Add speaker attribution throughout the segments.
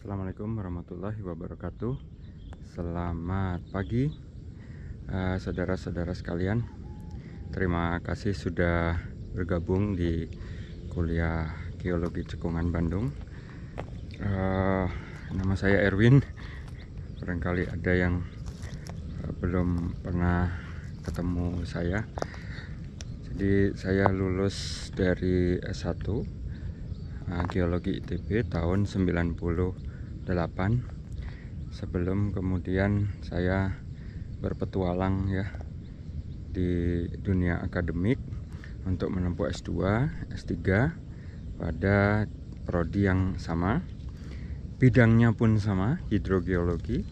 Speaker 1: Assalamualaikum warahmatullahi wabarakatuh Selamat pagi eh, Saudara-saudara uh, sekalian Terima kasih sudah bergabung di kuliah geologi cekungan Bandung uh, Nama saya Erwin Barangkali ada yang eh, belum pernah ketemu saya Jadi saya lulus dari S1 Geologi ITB tahun 90 sebelum kemudian saya berpetualang ya di dunia akademik untuk menempuh S2, S3 pada prodi yang sama. Bidangnya pun sama, hidrogeologi.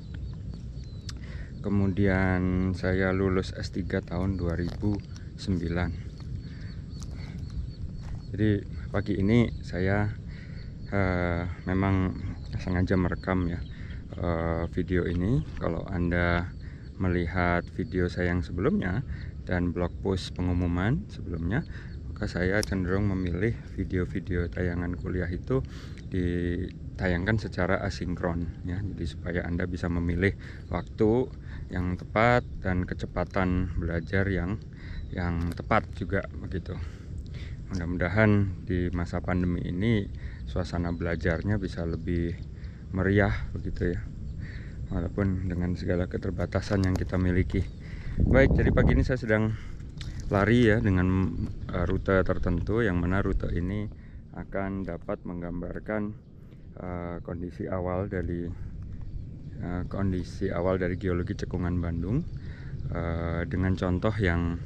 Speaker 1: Kemudian saya lulus S3 tahun 2009. Jadi pagi ini saya uh, memang sengaja merekam ya uh, video ini kalau anda melihat video saya yang sebelumnya dan blog post pengumuman sebelumnya maka saya cenderung memilih video-video tayangan kuliah itu ditayangkan secara asinkron ya jadi supaya anda bisa memilih waktu yang tepat dan kecepatan belajar yang yang tepat juga begitu mudah-mudahan di masa pandemi ini suasana belajarnya bisa lebih meriah begitu ya walaupun dengan segala keterbatasan yang kita miliki baik jadi pagi ini saya sedang lari ya dengan uh, rute tertentu yang mana rute ini akan dapat menggambarkan uh, kondisi awal dari uh, kondisi awal dari geologi cekungan Bandung uh, dengan contoh yang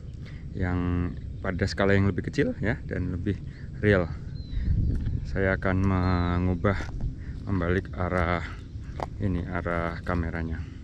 Speaker 1: yang pada skala yang lebih kecil ya dan lebih real saya akan mengubah membalik arah ini arah kameranya